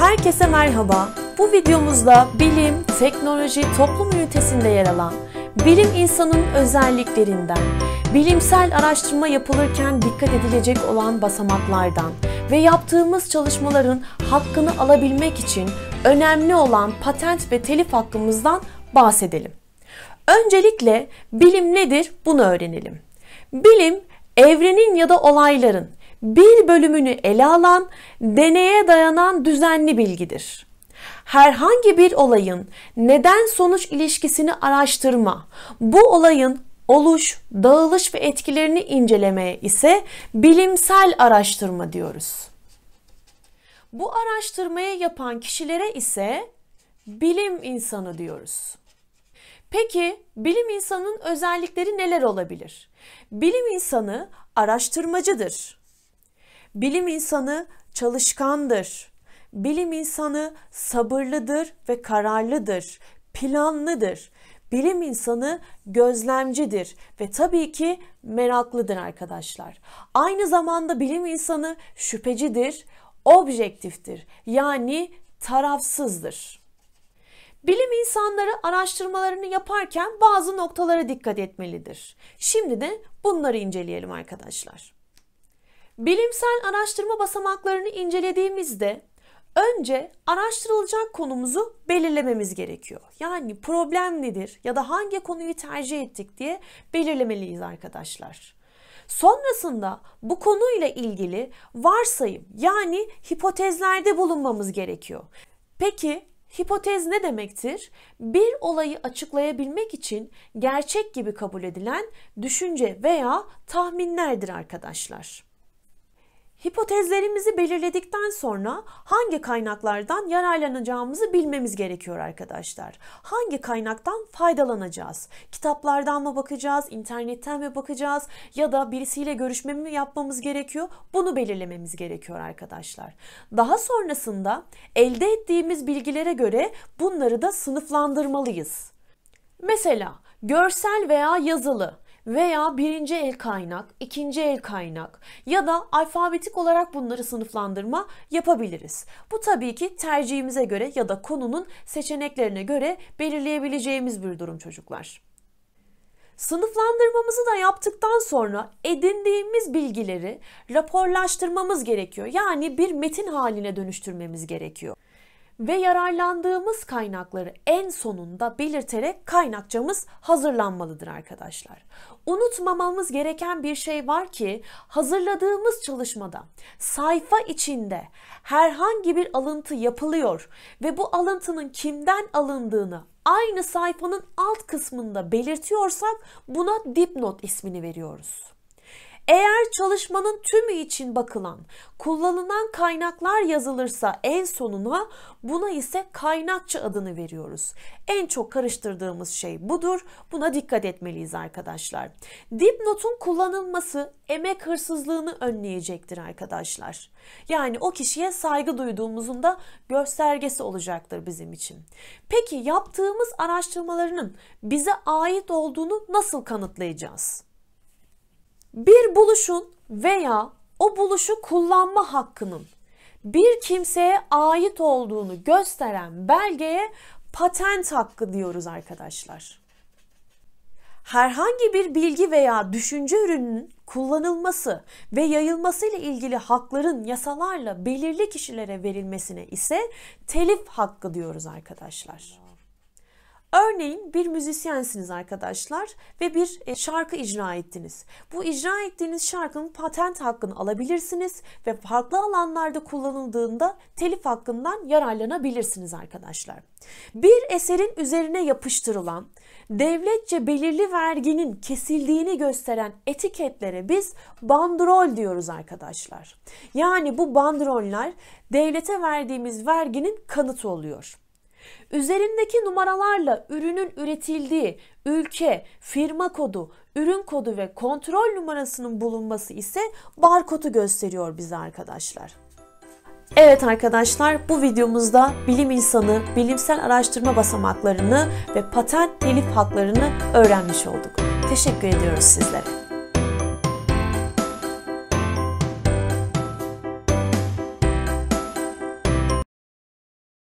Herkese merhaba. Bu videomuzda bilim, teknoloji, toplum ünitesinde yer alan bilim insanının özelliklerinden, bilimsel araştırma yapılırken dikkat edilecek olan basamaklardan ve yaptığımız çalışmaların hakkını alabilmek için önemli olan patent ve telif hakkımızdan bahsedelim. Öncelikle bilim nedir bunu öğrenelim. Bilim evrenin ya da olayların bir bölümünü ele alan, deneye dayanan düzenli bilgidir. Herhangi bir olayın neden sonuç ilişkisini araştırma, bu olayın oluş, dağılış ve etkilerini incelemeye ise bilimsel araştırma diyoruz. Bu araştırmayı yapan kişilere ise bilim insanı diyoruz. Peki bilim insanının özellikleri neler olabilir? Bilim insanı araştırmacıdır. Bilim insanı çalışkandır. Bilim insanı sabırlıdır ve kararlıdır, planlıdır. Bilim insanı gözlemcidir ve tabii ki meraklıdır arkadaşlar. Aynı zamanda bilim insanı şüphecidir, objektiftir. Yani tarafsızdır. Bilim insanları araştırmalarını yaparken bazı noktalara dikkat etmelidir. Şimdi de bunları inceleyelim arkadaşlar. Bilimsel araştırma basamaklarını incelediğimizde önce araştırılacak konumuzu belirlememiz gerekiyor. Yani problem nedir ya da hangi konuyu tercih ettik diye belirlemeliyiz arkadaşlar. Sonrasında bu konuyla ilgili varsayım yani hipotezlerde bulunmamız gerekiyor. Peki hipotez ne demektir? Bir olayı açıklayabilmek için gerçek gibi kabul edilen düşünce veya tahminlerdir arkadaşlar. Hipotezlerimizi belirledikten sonra hangi kaynaklardan yararlanacağımızı bilmemiz gerekiyor arkadaşlar. Hangi kaynaktan faydalanacağız? Kitaplardan mı bakacağız, internetten mi bakacağız ya da birisiyle görüşme mi yapmamız gerekiyor? Bunu belirlememiz gerekiyor arkadaşlar. Daha sonrasında elde ettiğimiz bilgilere göre bunları da sınıflandırmalıyız. Mesela görsel veya yazılı veya birinci el kaynak, ikinci el kaynak ya da alfabetik olarak bunları sınıflandırma yapabiliriz. Bu tabii ki tercihimize göre ya da konunun seçeneklerine göre belirleyebileceğimiz bir durum çocuklar. Sınıflandırmamızı da yaptıktan sonra edindiğimiz bilgileri raporlaştırmamız gerekiyor. Yani bir metin haline dönüştürmemiz gerekiyor ve yararlandığımız kaynakları en sonunda belirterek kaynakçamız hazırlanmalıdır arkadaşlar. Unutmamamız gereken bir şey var ki hazırladığımız çalışmada sayfa içinde herhangi bir alıntı yapılıyor ve bu alıntının kimden alındığını aynı sayfanın alt kısmında belirtiyorsak buna dipnot ismini veriyoruz. Eğer çalışmanın tümü için bakılan, kullanılan kaynaklar yazılırsa en sonuna buna ise kaynakçı adını veriyoruz. En çok karıştırdığımız şey budur. Buna dikkat etmeliyiz arkadaşlar. Dipnotun kullanılması emek hırsızlığını önleyecektir arkadaşlar. Yani o kişiye saygı duyduğumuzun da göstergesi olacaktır bizim için. Peki yaptığımız araştırmalarının bize ait olduğunu nasıl kanıtlayacağız? Bir buluşun veya o buluşu kullanma hakkının bir kimseye ait olduğunu gösteren belgeye patent hakkı diyoruz arkadaşlar. Herhangi bir bilgi veya düşünce ürününün kullanılması ve yayılması ile ilgili hakların yasalarla belirli kişilere verilmesine ise telif hakkı diyoruz arkadaşlar. Örneğin bir müzisyensiniz arkadaşlar ve bir e, şarkı icra ettiniz. Bu icra ettiğiniz şarkının patent hakkını alabilirsiniz ve farklı alanlarda kullanıldığında telif hakkından yararlanabilirsiniz arkadaşlar. Bir eserin üzerine yapıştırılan devletçe belirli verginin kesildiğini gösteren etiketlere biz bandrol diyoruz arkadaşlar. Yani bu bandroller devlete verdiğimiz verginin kanıtı oluyor. Üzerindeki numaralarla ürünün üretildiği ülke, firma kodu, ürün kodu ve kontrol numarasının bulunması ise barkodu gösteriyor bize arkadaşlar. Evet arkadaşlar bu videomuzda bilim insanı, bilimsel araştırma basamaklarını ve patent telif haklarını öğrenmiş olduk. Teşekkür ediyoruz sizlere.